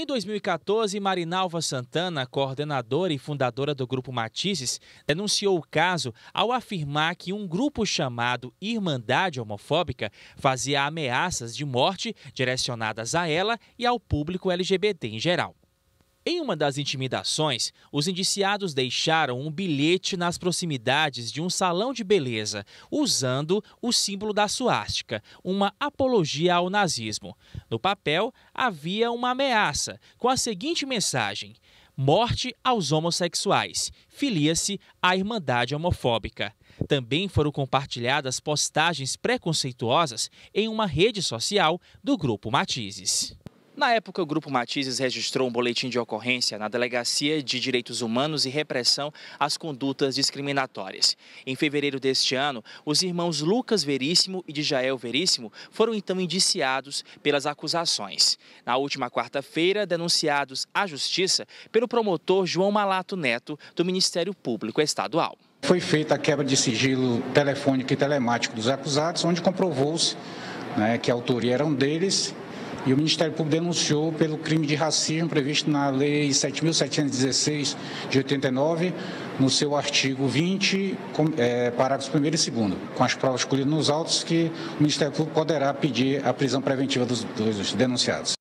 Em 2014, Marinalva Santana, coordenadora e fundadora do Grupo Matizes, denunciou o caso ao afirmar que um grupo chamado Irmandade Homofóbica fazia ameaças de morte direcionadas a ela e ao público LGBT em geral. Em uma das intimidações, os indiciados deixaram um bilhete nas proximidades de um salão de beleza, usando o símbolo da suástica, uma apologia ao nazismo. No papel, havia uma ameaça, com a seguinte mensagem: Morte aos homossexuais. Filia-se à Irmandade Homofóbica. Também foram compartilhadas postagens preconceituosas em uma rede social do grupo Matizes. Na época, o Grupo Matizes registrou um boletim de ocorrência na Delegacia de Direitos Humanos e Repressão às Condutas Discriminatórias. Em fevereiro deste ano, os irmãos Lucas Veríssimo e Dijael Veríssimo foram então indiciados pelas acusações. Na última quarta-feira, denunciados à Justiça pelo promotor João Malato Neto, do Ministério Público Estadual. Foi feita a quebra de sigilo telefônico e telemático dos acusados, onde comprovou-se né, que a autoria era um deles e o Ministério Público denunciou pelo crime de racismo previsto na Lei 7.716 de 89, no seu artigo 20, é, parágrafos 1 e 2, com as provas colhidas nos autos, que o Ministério Público poderá pedir a prisão preventiva dos, dos denunciados.